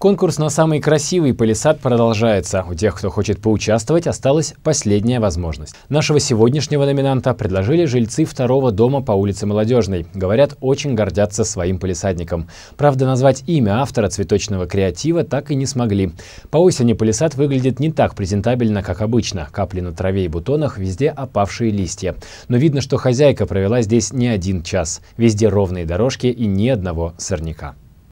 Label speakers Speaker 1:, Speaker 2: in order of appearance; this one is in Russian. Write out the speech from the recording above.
Speaker 1: Конкурс на самый красивый палисад продолжается. У тех, кто хочет поучаствовать, осталась последняя возможность. Нашего сегодняшнего номинанта предложили жильцы второго дома по улице Молодежной. Говорят, очень гордятся своим палисадником. Правда, назвать имя автора цветочного креатива так и не смогли. По осени палисад выглядит не так презентабельно, как обычно. Капли на траве и бутонах, везде опавшие листья. Но видно, что хозяйка провела здесь не один час. Везде ровные дорожки и ни одного сорняка.